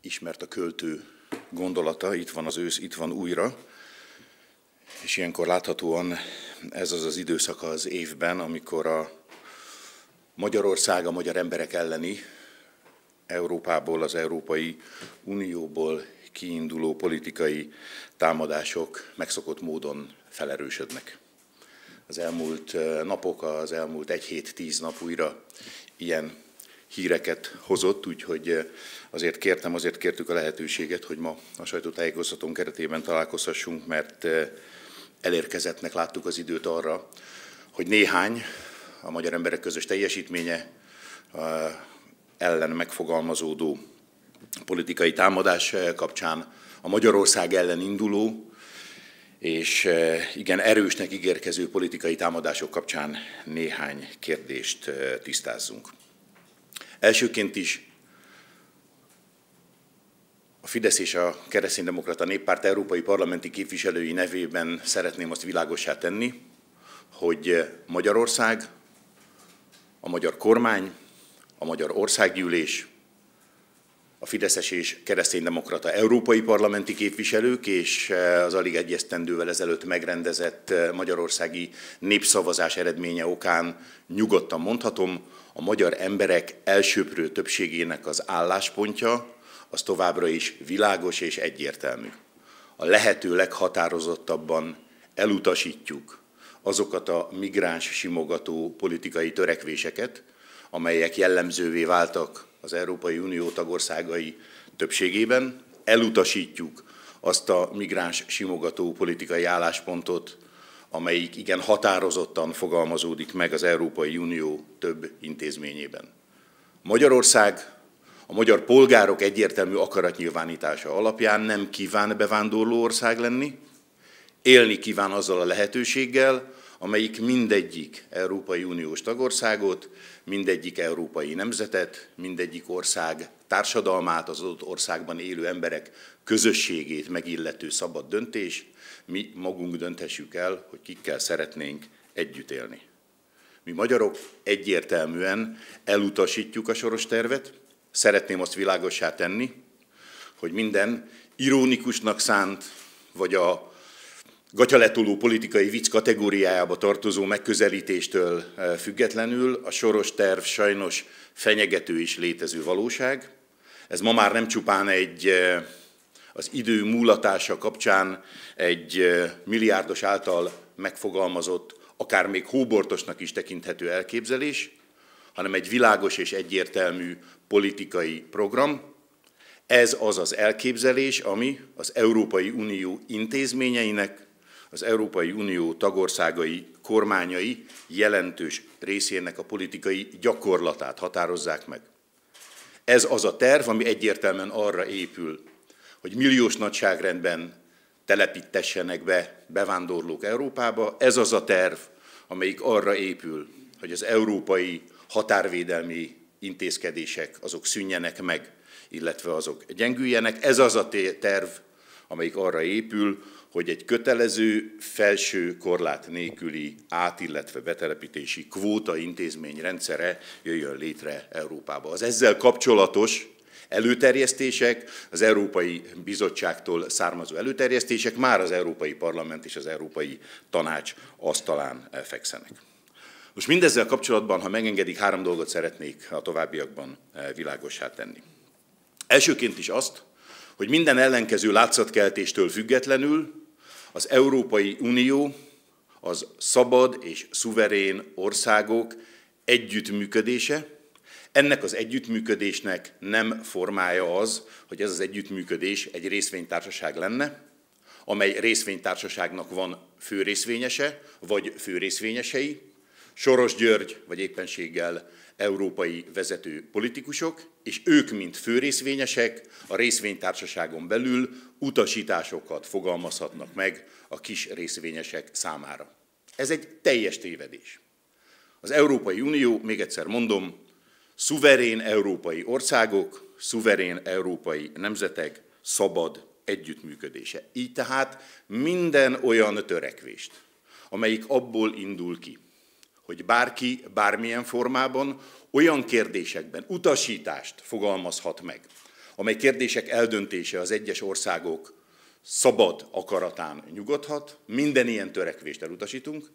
ismert a költő gondolata, itt van az ősz, itt van újra, és ilyenkor láthatóan ez az az időszaka az évben, amikor a Magyarország a magyar emberek elleni Európából, az Európai Unióból kiinduló politikai támadások megszokott módon felerősödnek. Az elmúlt eh, napok, az elmúlt egy hét-tíz nap újra ilyen híreket hozott, úgyhogy eh, azért kértem, azért kértük a lehetőséget, hogy ma a sajtótájékoztatón keretében találkozhassunk, mert eh, elérkezettnek láttuk az időt arra, hogy néhány a magyar emberek közös teljesítménye eh, ellen megfogalmazódó politikai támadás kapcsán a Magyarország ellen induló és igen erősnek ígérkező politikai támadások kapcsán néhány kérdést tisztázzunk. Elsőként is a Fidesz és a Kereszténydemokrata Néppárt európai parlamenti képviselői nevében szeretném azt világosá tenni, hogy Magyarország, a magyar kormány, a magyar országgyűlés a Fideszes és kereszténydemokrata európai parlamenti képviselők és eh, az alig egyesztendővel ezelőtt megrendezett eh, magyarországi népszavazás eredménye okán nyugodtan mondhatom, a magyar emberek elsőprő többségének az álláspontja az továbbra is világos és egyértelmű. A lehető leghatározottabban elutasítjuk azokat a migráns simogató politikai törekvéseket, amelyek jellemzővé váltak az Európai Unió tagországai többségében. Elutasítjuk azt a migráns simogató politikai álláspontot, amelyik igen határozottan fogalmazódik meg az Európai Unió több intézményében. Magyarország a magyar polgárok egyértelmű akaratnyilvánítása alapján nem kíván bevándorló ország lenni, élni kíván azzal a lehetőséggel, amelyik mindegyik Európai Uniós tagországot, mindegyik európai nemzetet, mindegyik ország társadalmát, az adott országban élő emberek közösségét megillető szabad döntés, mi magunk dönthessük el, hogy kikkel szeretnénk együtt élni. Mi magyarok egyértelműen elutasítjuk a soros tervet, szeretném azt világosá tenni, hogy minden ironikusnak szánt, vagy a gatyaletoló politikai vicc kategóriájába tartozó megközelítéstől e, függetlenül a soros terv sajnos fenyegető és létező valóság. Ez ma már nem csupán egy e, az idő múlatása kapcsán egy e, milliárdos által megfogalmazott, akár még hóbortosnak is tekinthető elképzelés, hanem egy világos és egyértelmű politikai program. Ez az az elképzelés, ami az Európai Unió intézményeinek, az Európai Unió tagországai kormányai jelentős részének a politikai gyakorlatát határozzák meg. Ez az a terv, ami egyértelműen arra épül, hogy milliós nagyságrendben telepítessenek be bevándorlók Európába. Ez az a terv, amelyik arra épül, hogy az európai határvédelmi intézkedések azok szűnjenek meg, illetve azok gyengüljenek. Ez az a terv, amelyik arra épül, hogy egy kötelező felső korlát nélküli át, illetve betelepítési kvóta intézmény rendszere jöjjön létre Európába. Az ezzel kapcsolatos előterjesztések, az Európai Bizottságtól származó előterjesztések már az Európai Parlament és az Európai Tanács asztalán fekszenek. Most mindezzel kapcsolatban, ha megengedik, három dolgot szeretnék a továbbiakban világosá tenni. Elsőként is azt, hogy minden ellenkező látszatkeltéstől függetlenül az Európai Unió, az szabad és szuverén országok együttműködése, ennek az együttműködésnek nem formája az, hogy ez az együttműködés egy részvénytársaság lenne, amely részvénytársaságnak van fő részvényese vagy fő részvényesei. Soros György, vagy éppenséggel európai vezető politikusok, és ők, mint főrészvényesek, a részvénytársaságon belül utasításokat fogalmazhatnak meg a kis részvényesek számára. Ez egy teljes tévedés. Az Európai Unió, még egyszer mondom, szuverén európai országok, szuverén európai nemzetek szabad együttműködése. Így tehát minden olyan törekvést, amelyik abból indul ki, hogy bárki bármilyen formában olyan kérdésekben utasítást fogalmazhat meg, amely kérdések eldöntése az egyes országok szabad akaratán nyugodhat, minden ilyen törekvést elutasítunk,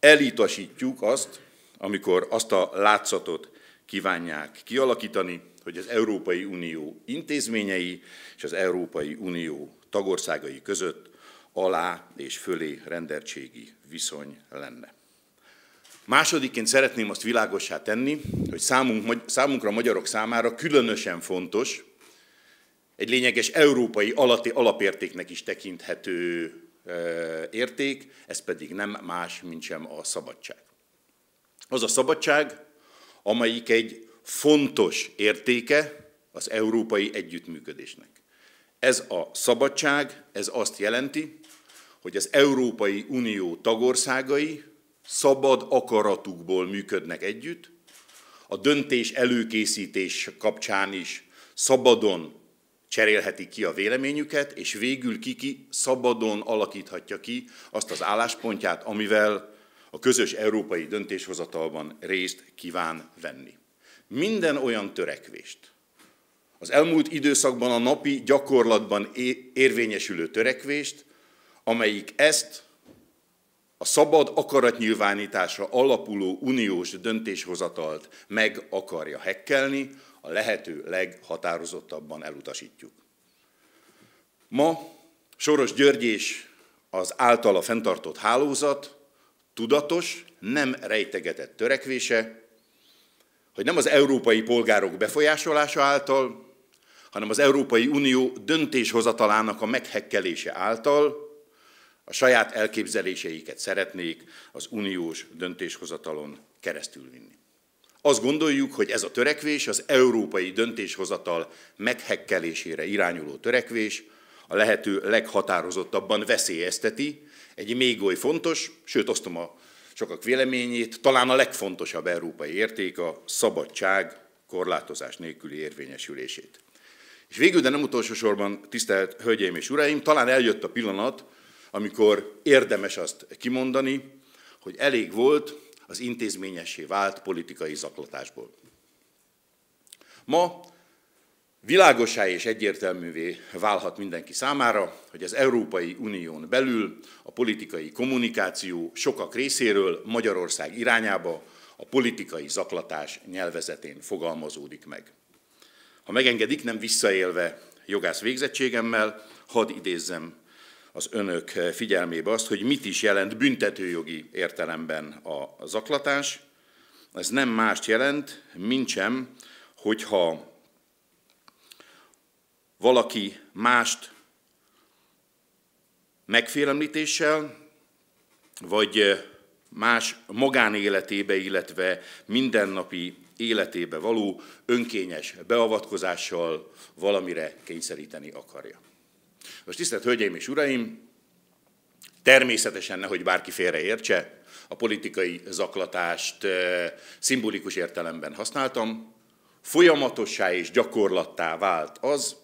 elutasítjuk azt, amikor azt a látszatot kívánják kialakítani, hogy az Európai Unió intézményei és az Európai Unió tagországai között alá és fölé rendertségi viszony lenne. Másodiként szeretném azt világosá tenni, hogy számunk, számunkra, magyarok számára különösen fontos, egy lényeges európai alapértéknek is tekinthető érték, ez pedig nem más, mint sem a szabadság. Az a szabadság, amelyik egy fontos értéke az európai együttműködésnek. Ez a szabadság, ez azt jelenti, hogy az Európai Unió tagországai szabad akaratukból működnek együtt, a döntés előkészítés kapcsán is szabadon cserélhetik ki a véleményüket, és végül kiki szabadon alakíthatja ki azt az álláspontját, amivel a közös európai döntéshozatalban részt kíván venni. Minden olyan törekvést, az elmúlt időszakban a napi gyakorlatban érvényesülő törekvést, amelyik ezt a szabad akaratnyilvánításra alapuló uniós döntéshozatalt meg akarja hekkelni, a lehető leghatározottabban elutasítjuk. Ma Soros György és az általa fenntartott hálózat tudatos, nem rejtegetett törekvése, hogy nem az európai polgárok befolyásolása által, hanem az Európai Unió döntéshozatalának a meghekkelése által a saját elképzeléseiket szeretnék az uniós döntéshozatalon keresztül vinni. Azt gondoljuk, hogy ez a törekvés az európai döntéshozatal meghekkelésére irányuló törekvés a lehető leghatározottabban veszélyezteti egy még oly fontos, sőt osztom a sokak véleményét, talán a legfontosabb európai érték a szabadság korlátozás nélküli érvényesülését. És végül, de nem utolsó sorban, tisztelt Hölgyeim és Uraim, talán eljött a pillanat, amikor érdemes azt kimondani, hogy elég volt az intézményesé vált politikai zaklatásból. Ma világosá és egyértelművé válhat mindenki számára, hogy az Európai Unión belül a politikai kommunikáció sokak részéről Magyarország irányába a politikai zaklatás nyelvezetén fogalmazódik meg. Ha megengedik, nem visszaélve jogász végzettségemmel, hadd idézzem az önök figyelmébe azt, hogy mit is jelent büntetőjogi értelemben a zaklatás. Ez nem mást jelent, mint sem, hogyha valaki mást megfélemlítéssel, vagy más magánéletébe, illetve mindennapi életébe való önkényes beavatkozással valamire kényszeríteni akarja. Most tisztelt Hölgyeim és Uraim, természetesen nehogy bárki félreértse, a politikai zaklatást eh, szimbolikus értelemben használtam, folyamatossá és gyakorlattá vált az,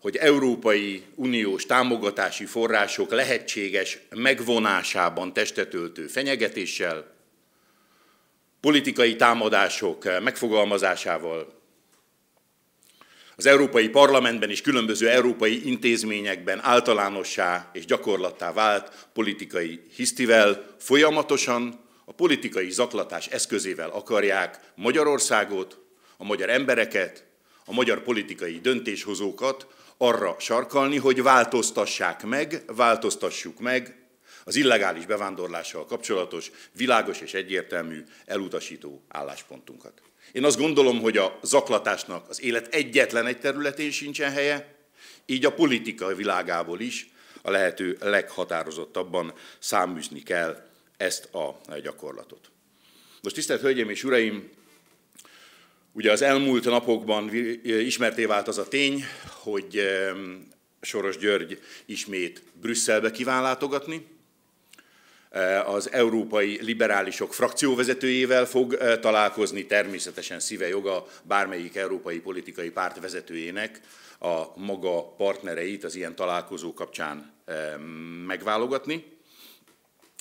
hogy Európai Uniós támogatási források lehetséges megvonásában testetöltő fenyegetéssel, politikai támadások megfogalmazásával az Európai Parlamentben és különböző európai intézményekben általánossá és gyakorlattá vált politikai hisztivel folyamatosan a politikai zaklatás eszközével akarják Magyarországot, a magyar embereket, a magyar politikai döntéshozókat arra sarkalni, hogy változtassák meg, változtassuk meg az illegális bevándorlással kapcsolatos világos és egyértelmű elutasító álláspontunkat. Én azt gondolom, hogy a zaklatásnak az élet egyetlen egy területén sincsen helye, így a politika világából is a lehető leghatározottabban száműzni kell ezt a gyakorlatot. Most tisztelt Hölgyeim és Uraim, ugye az elmúlt napokban ismerté vált az a tény, hogy Soros György ismét Brüsszelbe kíván látogatni, Eh, az európai liberálisok frakcióvezetőjével fog eh, találkozni, természetesen szíve joga bármelyik európai politikai párt vezetőjének a maga partnereit az ilyen találkozó kapcsán eh, megválogatni.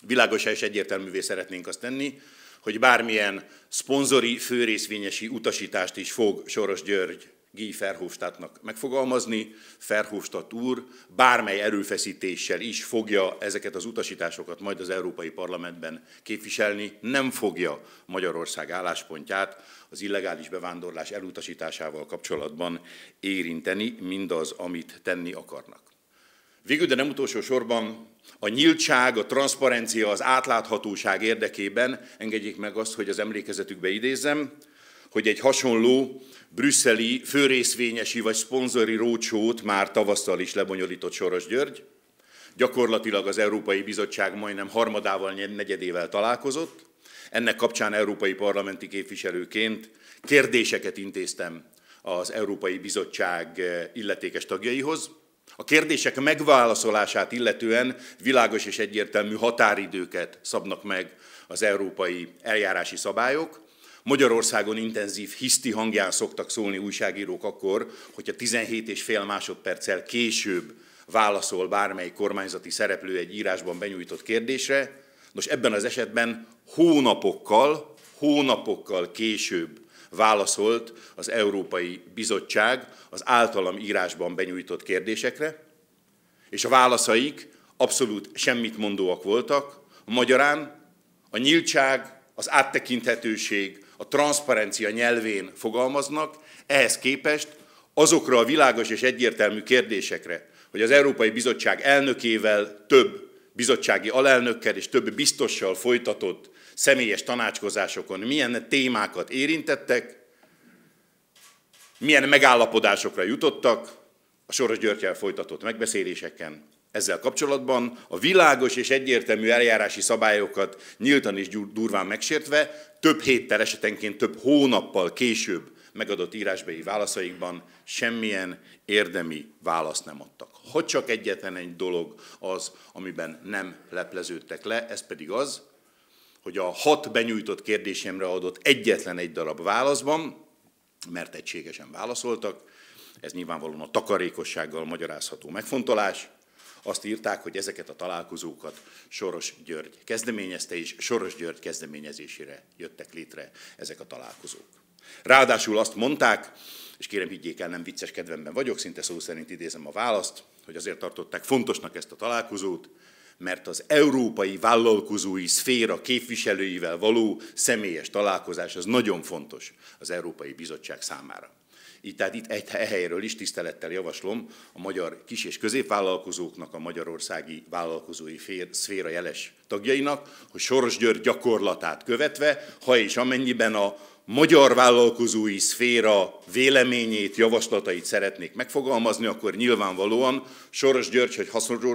világos és egyértelművé szeretnénk azt tenni, hogy bármilyen szponzori főrészvényesi utasítást is fog Soros György G. Ferhofstadtnak megfogalmazni. Ferhofstadt úr bármely erőfeszítéssel is fogja ezeket az utasításokat majd az Európai Parlamentben képviselni, nem fogja Magyarország álláspontját az illegális bevándorlás elutasításával kapcsolatban érinteni mindaz, amit tenni akarnak. Végül, de nem utolsó sorban a nyíltság, a transzparencia, az átláthatóság érdekében engedjék meg azt, hogy az emlékezetükbe idézzem, hogy egy hasonló brüsszeli főrészvényesi vagy szponzori rócsót már tavasszal is lebonyolított Soros György. Gyakorlatilag az Európai Bizottság majdnem harmadával, negyedével találkozott. Ennek kapcsán európai parlamenti képviselőként kérdéseket intéztem az Európai Bizottság eh, illetékes tagjaihoz. A kérdések megválaszolását illetően világos és egyértelmű határidőket szabnak meg az európai eljárási szabályok, Magyarországon intenzív hiszti hangján szoktak szólni újságírók akkor, hogyha 17 és fél másodperccel később válaszol bármely kormányzati szereplő egy írásban benyújtott kérdésre. Nos, ebben az esetben hónapokkal, hónapokkal később válaszolt az Európai Bizottság az általam írásban benyújtott kérdésekre, és a válaszaik abszolút semmit mondóak voltak. Magyarán a nyíltság, az áttekinthetőség, a transzparencia nyelvén fogalmaznak, ehhez képest azokra a világos és egyértelmű kérdésekre, hogy az Európai Bizottság elnökével, több bizottsági alelnökkel és több biztossal folytatott személyes tanácskozásokon milyen témákat érintettek, milyen megállapodásokra jutottak a Soros Györgyel folytatott megbeszéléseken, ezzel kapcsolatban, a világos és egyértelmű eljárási szabályokat nyíltan és durván megsértve, több héttel esetenként több hónappal később megadott írásbeli válaszaikban semmilyen érdemi választ nem adtak. Ha csak egyetlen egy dolog az, amiben nem lepleződtek le, ez pedig az, hogy a hat benyújtott kérdésemre adott egyetlen egy darab válaszban, mert egységesen válaszoltak, ez nyilvánvalóan a takarékossággal magyarázható megfontolás, azt írták, hogy ezeket a találkozókat Soros György kezdeményezte, és Soros György kezdeményezésére jöttek létre ezek a találkozók. Ráadásul azt mondták, és kérem higgyék el, nem vicces kedvemben vagyok, szinte szó szerint idézem a választ, hogy azért tartották fontosnak ezt a találkozót, mert az európai vállalkozói szféra képviselőivel való személyes találkozás az nagyon fontos az Európai Bizottság számára így tehát itt egy e helyről is tisztelettel javaslom a magyar kis- és középvállalkozóknak, a magyarországi vállalkozói fér, szféra jeles tagjainak, hogy Soros György gyakorlatát követve, ha és amennyiben a magyar vállalkozói szféra véleményét, javaslatait szeretnék megfogalmazni, akkor nyilvánvalóan Soros hogy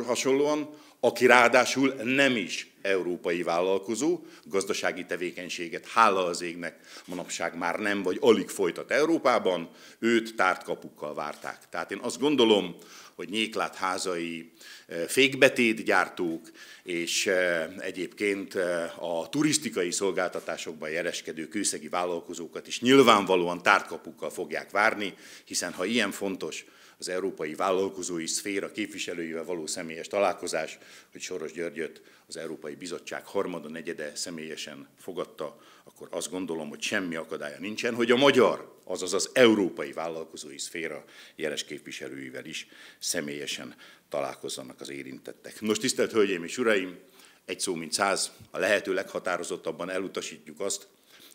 hasonlóan, aki ráadásul nem is európai vállalkozó, gazdasági tevékenységet hála az égnek manapság már nem, vagy alig folytat Európában, őt tárt kapukkal várták. Tehát én azt gondolom, hogy házai eh, fékbetét gyártók, és eh, egyébként eh, a turisztikai szolgáltatásokban jereskedő kőszegi vállalkozókat is nyilvánvalóan tártkapukkal fogják várni, hiszen ha ilyen fontos az európai vállalkozói szféra képviselőivel való személyes találkozás, hogy Soros Györgyöt az Európai Bizottság harmada negyede személyesen fogadta, akkor azt gondolom, hogy semmi akadálya nincsen, hogy a magyar, azaz az európai vállalkozói szféra jeles képviselőivel is személyesen találkozzanak az érintettek. Nos, tisztelt Hölgyeim és Uraim, egy szó mint száz, a lehető leghatározottabban elutasítjuk azt,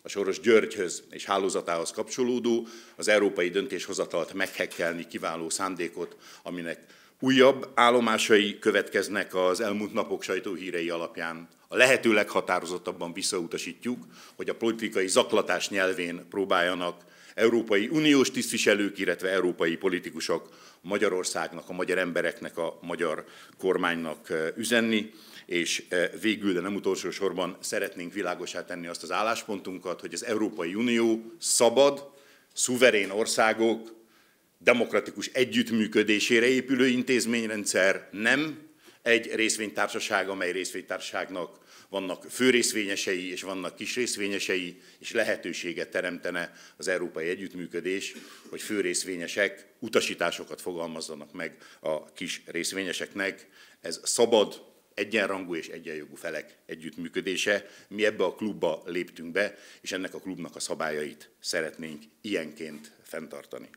a Soros Györgyhöz és hálózatához kapcsolódó, az európai döntéshozatalt meghekkelni kiváló szándékot, aminek újabb állomásai következnek az elmúlt napok sajtóhírei alapján. A lehető leghatározottabban visszautasítjuk, hogy a politikai zaklatás nyelvén próbáljanak európai uniós tisztviselők, illetve európai politikusok Magyarországnak, a magyar embereknek, a magyar kormánynak üzenni, és végül, de nem utolsó sorban szeretnénk világosá tenni azt az álláspontunkat, hogy az Európai Unió szabad, szuverén országok demokratikus együttműködésére épülő intézményrendszer, nem egy részvénytársaság, amely részvénytársaságnak vannak főrészvényesei és vannak kisrészvényesei, és lehetőséget teremtene az európai együttműködés, hogy főrészvényesek utasításokat fogalmazzanak meg a kis részvényeseknek. Ez szabad, egyenrangú és egyenjogú felek együttműködése. Mi ebbe a klubba léptünk be, és ennek a klubnak a szabályait szeretnénk ilyenként fenntartani.